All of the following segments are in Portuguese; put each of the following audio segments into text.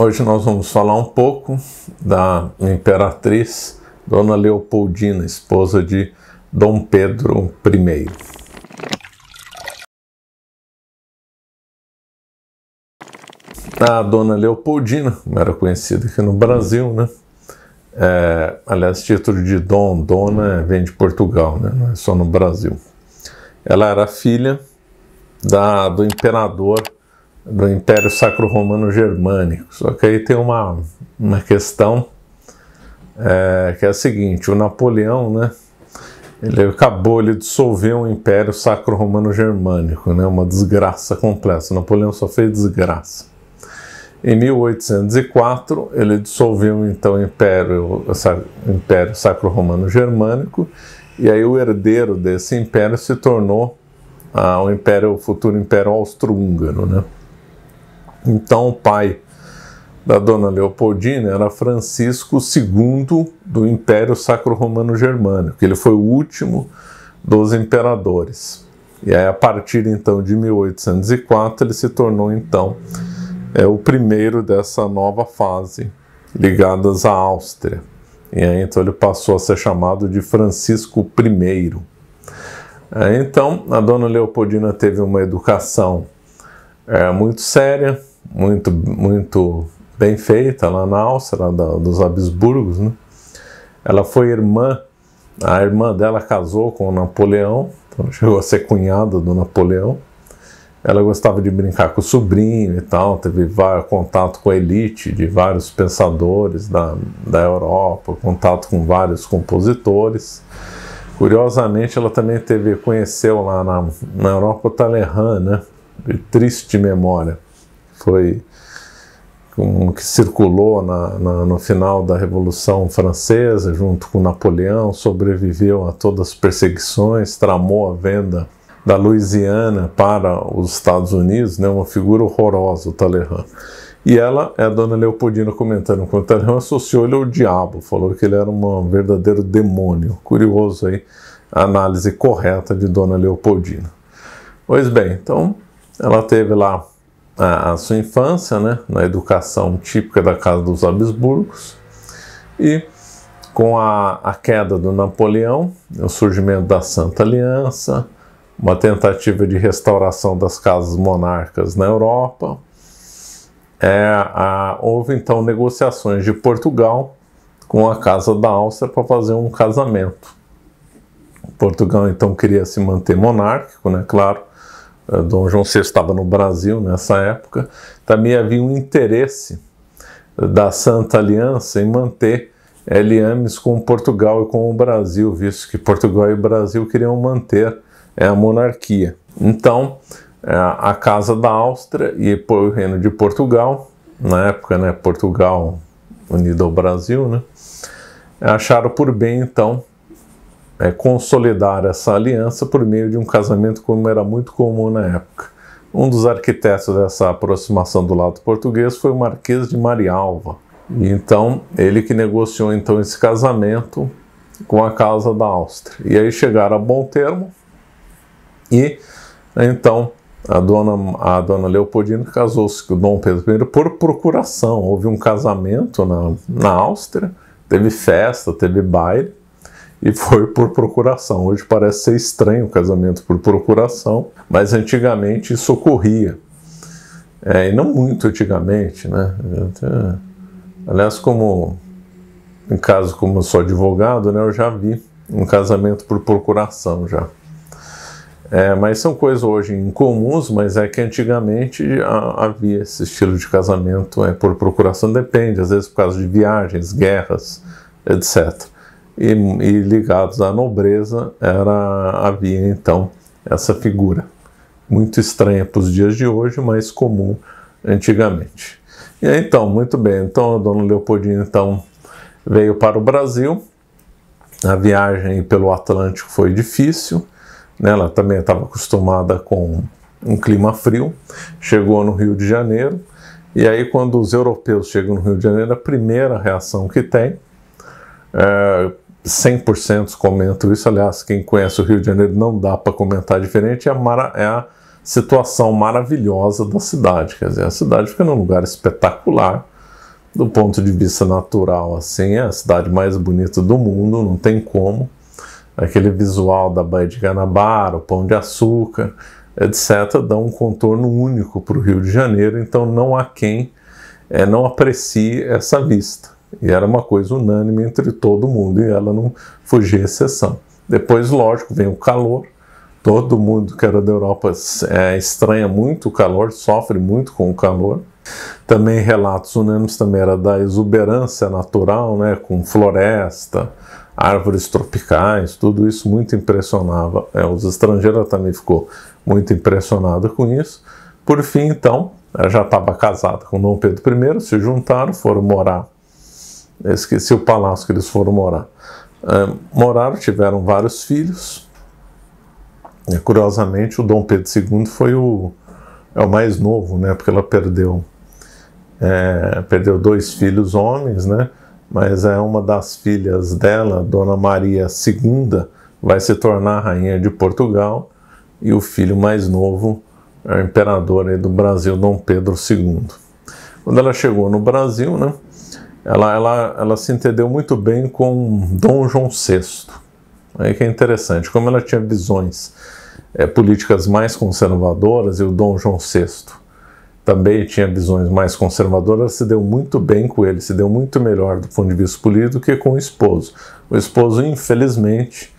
Hoje nós vamos falar um pouco da imperatriz Dona Leopoldina, esposa de Dom Pedro I. A Dona Leopoldina, como era conhecida aqui no Brasil, né? É, aliás, título de Dom, Dona, vem de Portugal, né? não é só no Brasil. Ela era filha da, do imperador do Império Sacro-Romano Germânico. Só que aí tem uma, uma questão é, que é a seguinte: o Napoleão, né? Ele acabou, ele dissolveu o Império Sacro-Romano Germânico, né? Uma desgraça completa. Napoleão só fez desgraça. Em 1804, ele dissolveu então o Império, o Império Sacro-Romano Germânico, e aí o herdeiro desse império se tornou ah, o Império, o futuro Império Austro-Húngaro, né? Então, o pai da dona Leopoldina era Francisco II do Império Sacro-Romano Germânico, que ele foi o último dos imperadores. E aí, a partir então de 1804, ele se tornou então é o primeiro dessa nova fase ligadas à Áustria. E aí, então ele passou a ser chamado de Francisco I. Aí, então, a dona Leopoldina teve uma educação é, muito séria, muito, muito bem feita lá na Áustria, lá da, dos Habsburgos. Né? Ela foi irmã, a irmã dela casou com Napoleão, então chegou a ser cunhada do Napoleão. Ela gostava de brincar com o sobrinho e tal, teve vários, contato com a elite de vários pensadores da, da Europa, contato com vários compositores. Curiosamente, ela também teve, conheceu lá na, na Europa o Talleyrand, né? De triste memória foi um, que circulou na, na, no final da Revolução Francesa, junto com Napoleão, sobreviveu a todas as perseguições, tramou a venda da Louisiana para os Estados Unidos, né, uma figura horrorosa, o Talleyrand. E ela, é a dona Leopoldina comentando que o Talleyrand associou ele ao diabo, falou que ele era um verdadeiro demônio. Curioso aí a análise correta de dona Leopoldina. Pois bem, então ela teve lá a, a sua infância, né, na educação típica da casa dos Habsburgos, e com a, a queda do Napoleão, o surgimento da Santa Aliança, uma tentativa de restauração das casas monarcas na Europa. É, a, houve então negociações de Portugal com a Casa da Áustria para fazer um casamento. Portugal então queria se manter monárquico, né? Claro, eh, Dom João VI estava no Brasil nessa época, também havia um interesse eh, da Santa Aliança em manter liames com Portugal e com o Brasil, visto que Portugal e Brasil queriam manter eh, a monarquia. Então, a Casa da Áustria e o Reino de Portugal, na época, né, Portugal unido ao Brasil, né, acharam por bem, então, é, consolidar essa aliança por meio de um casamento como era muito comum na época. Um dos arquitetos dessa aproximação do lado português foi o Marquês de Marialva. E então, ele que negociou então esse casamento com a Casa da Áustria. E aí chegaram a bom termo e então a dona, a dona Leopoldina casou-se com o Dom Pedro I por procuração. Houve um casamento na, na Áustria, teve festa, teve baile, e foi por procuração. Hoje parece ser estranho o casamento por procuração, mas antigamente isso ocorria. É, e não muito antigamente, né? Aliás, como em caso como eu sou advogado, né, eu já vi um casamento por procuração já. É, mas são coisas hoje incomuns, mas é que antigamente havia esse estilo de casamento é, por procuração, depende, às vezes por causa de viagens, guerras, etc e, e ligados à nobreza era havia então essa figura muito estranha para os dias de hoje, mas comum antigamente. E aí, então, muito bem. Então, a dona Leopoldina então veio para o Brasil. A viagem pelo Atlântico foi difícil. Né? Ela também estava acostumada com um clima frio. Chegou no Rio de Janeiro. E aí, quando os europeus chegam no Rio de Janeiro, a primeira reação que tem é, 100% comento isso. Aliás, quem conhece o Rio de Janeiro não dá para comentar diferente. É a, é a, situação maravilhosa da cidade. Quer dizer, a cidade fica num lugar espetacular do ponto de vista natural. Assim, é a cidade mais bonita do mundo, não tem como. Aquele visual da Baía de Guanabara, o Pão de Açúcar, etc., dá um contorno único para o Rio de Janeiro. Então, não há quem é, não aprecie essa vista. E era uma coisa unânime entre todo mundo e ela não fugia exceção. Depois, lógico, vem o calor. Todo mundo que era da Europa é, estranha muito o calor, sofre muito com o calor. Também relatos unânimes também era da exuberância natural, né, com floresta, árvores tropicais, tudo isso muito impressionava. É, os estrangeiros também ficou muito impressionado com isso. Por fim, então, ela já estava casada com Dom Pedro I, se juntaram, foram morar esqueci o palácio que eles foram morar. É, moraram, tiveram vários filhos. E, curiosamente, o Dom Pedro II foi o, é o mais novo, né? Porque ela perdeu, é, perdeu dois filhos homens, né? Mas é uma das filhas dela, Dona Maria II, vai se tornar rainha de Portugal e o filho mais novo é o imperador do Brasil, Dom Pedro II. Quando ela chegou no Brasil, né? ela, ela, ela se entendeu muito bem com Dom João VI. Aí que é interessante, como ela tinha visões é, políticas mais conservadoras e o Dom João VI também tinha visões mais conservadoras, se deu muito bem com ele, se deu muito melhor do ponto de vista político do que com o esposo. O esposo, infelizmente,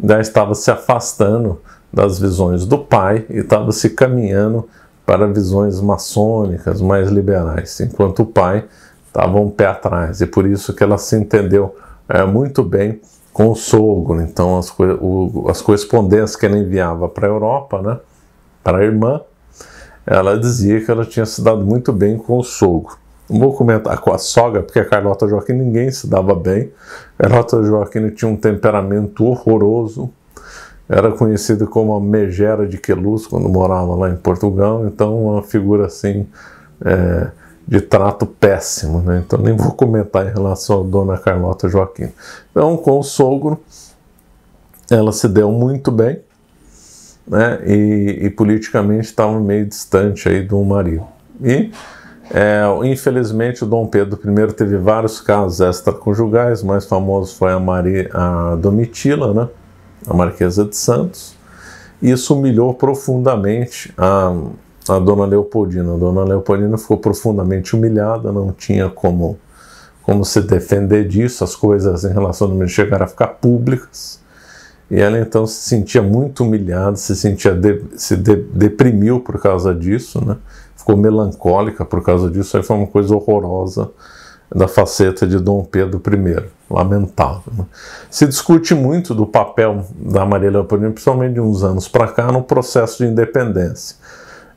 já estava se afastando das visões do pai e estava se caminhando para visões maçônicas mais liberais, enquanto o pai estava um pé atrás, e por isso que ela se entendeu é, muito bem com o sogro. Então, as, o, as correspondências que ela enviava para a Europa, né, para a irmã, ela dizia que ela tinha se dado muito bem com o sogro. Não vou comentar com a sogra, porque a Carlota Joaquim ninguém se dava bem. A Carlota Joaquim tinha um temperamento horroroso, era conhecida como a megera de Queluz, quando morava lá em Portugal, então uma figura assim. É, de trato péssimo, né? Então nem vou comentar em relação a dona Carlota Joaquim. Então, com o sogro, ela se deu muito bem, né? E, e politicamente estava meio distante aí do marido. E é, infelizmente, o Dom Pedro I teve vários casos extraconjugais, o mais famoso foi a, Maria, a Domitila, né? a Marquesa de Santos. Isso humilhou profundamente a, a dona Leopoldina. A dona Leopoldina ficou profundamente humilhada, não tinha como, como se defender disso, as coisas em relação ao menino chegaram a ficar públicas. E ela então se sentia muito humilhada, se sentia de, se de, deprimiu por causa disso, né? ficou melancólica por causa disso. Aí foi uma coisa horrorosa da faceta de Dom Pedro I, lamentável. Né? Se discute muito do papel da Maria Leopoldina, principalmente de uns anos para cá, no processo de independência.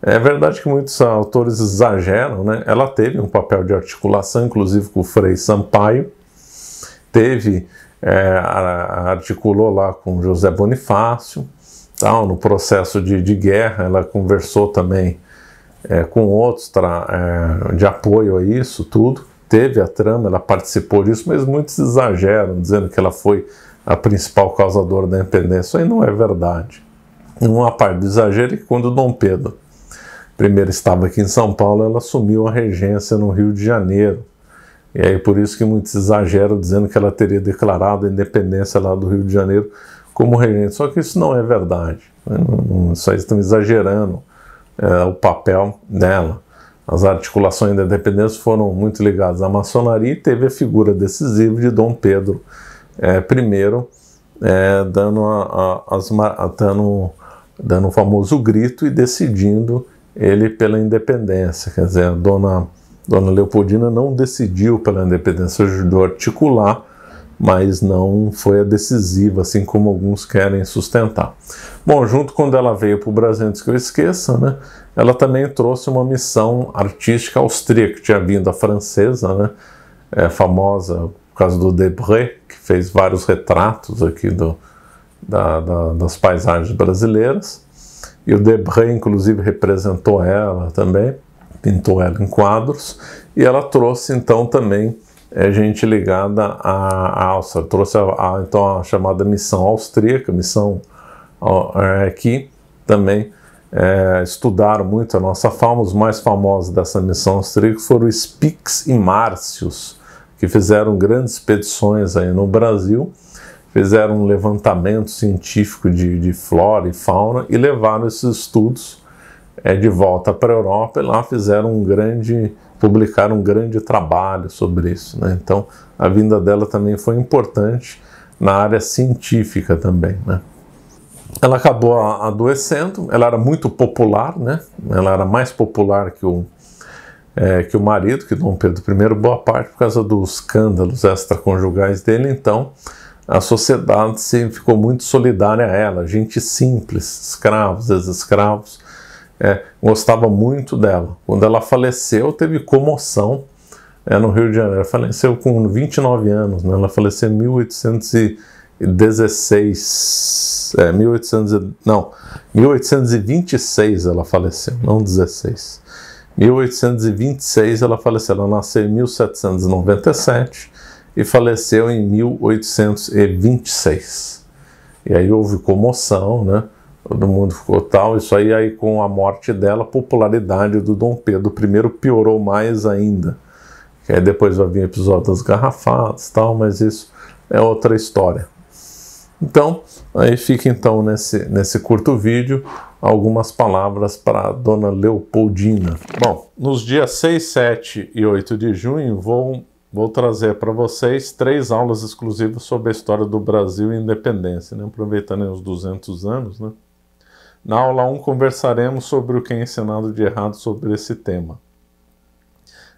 É verdade que muitos autores exageram, né? Ela teve um papel de articulação, inclusive com o Frei Sampaio, teve, é, articulou lá com José Bonifácio, tal, no processo de, de guerra, ela conversou também é, com outros tra, é, de apoio a isso tudo. Teve a trama, ela participou disso, mas muitos exageram, dizendo que ela foi a principal causadora da independência. Isso aí não é verdade. Uma parte do exagero é que quando Dom Pedro primeira estava aqui em São Paulo, ela assumiu a regência no Rio de Janeiro. E aí por isso que muitos exageram dizendo que ela teria declarado a independência lá do Rio de Janeiro como regente. Só que isso não é verdade. Só estão exagerando é, o papel dela. As articulações da independência foram muito ligadas à maçonaria e teve a figura decisiva de Dom Pedro é, I, é, dando, a, a, as, dando, dando o famoso grito e decidindo ele pela independência. Quer dizer, a dona, dona Leopoldina não decidiu pela independência, ajudou a articular, mas não foi a decisiva, assim como alguns querem sustentar. Bom, junto quando ela veio para o Brasil, antes que eu esqueça, né, ela também trouxe uma missão artística austríaca, que tinha vindo a francesa, né, é, famosa por causa do Debré, que fez vários retratos aqui do, da, da, das paisagens brasileiras e o Debré, inclusive, representou ela também, pintou ela em quadros, e ela trouxe então também é, gente ligada à, Áustria, trouxe a, a, então a chamada missão austríaca, missão é, que também é, estudaram muito a nossa fauna. Os mais famosos dessa missão austríaca foram Spix e Márcios, que fizeram grandes expedições aí no Brasil fizeram um levantamento científico de, de flora e fauna e levaram esses estudos é, de volta para a Europa e lá fizeram um grande, publicaram um grande trabalho sobre isso. Né? Então, a vinda dela também foi importante na área científica também, né? Ela acabou adoecendo, ela era muito popular, né? Ela era mais popular que o, é, que o marido, que Dom Pedro I, boa parte por causa dos escândalos extraconjugais dele, então a sociedade se ficou muito solidária a ela, gente simples, escravos, ex-escravos, é, gostava muito dela. Quando ela faleceu, teve comoção é, no Rio de Janeiro. Faleceu com 29 anos, né? ela faleceu em 1816, é, 1800, não, 1826 ela faleceu, não 16. 1826 ela faleceu, ela nasceu em 1797 e faleceu em 1826. E aí houve comoção, né? Todo mundo ficou tal, isso aí, aí com a morte dela, a popularidade do Dom Pedro I piorou mais ainda. Que aí depois vai vir episódio das garrafadas tal, mas isso é outra história. Então, aí fica então nesse, nesse curto vídeo algumas palavras para Dona Leopoldina. Bom, nos dias 6, 7 e 8 de junho vão vou trazer para vocês três aulas exclusivas sobre a história do Brasil e independência, né? aproveitando os 200 anos. Né? Na aula 1, conversaremos sobre o que é ensinado de errado sobre esse tema.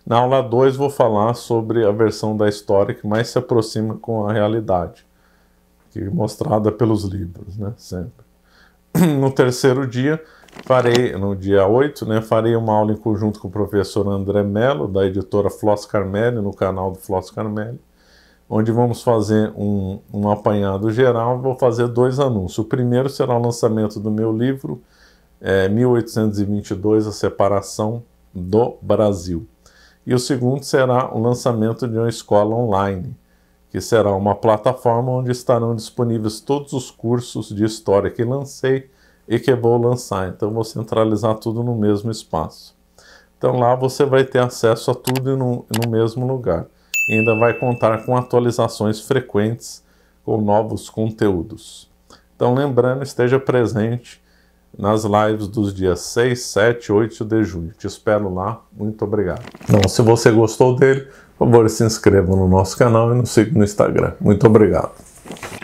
Na aula 2, vou falar sobre a versão da história que mais se aproxima com a realidade, que é mostrada pelos livros, né? sempre. No terceiro dia, Farei, no dia 8, né, farei uma aula em conjunto com o professor André Mello, da editora Floss Carmelli, no canal do Floss Carmelli, onde vamos fazer um, um apanhado geral. Vou fazer dois anúncios. O primeiro será o lançamento do meu livro, é, 1822, A Separação do Brasil. E o segundo será o lançamento de uma escola online, que será uma plataforma onde estarão disponíveis todos os cursos de história que lancei e que vou é lançar. Então vou centralizar tudo no mesmo espaço. Então lá você vai ter acesso a tudo no, no mesmo lugar. E ainda vai contar com atualizações frequentes com novos conteúdos. Então lembrando, esteja presente nas lives dos dias 6, 7 8 de junho. Te espero lá. Muito obrigado. Então, se você gostou dele, por favor, se inscreva no nosso canal e nos siga no Instagram. Muito obrigado.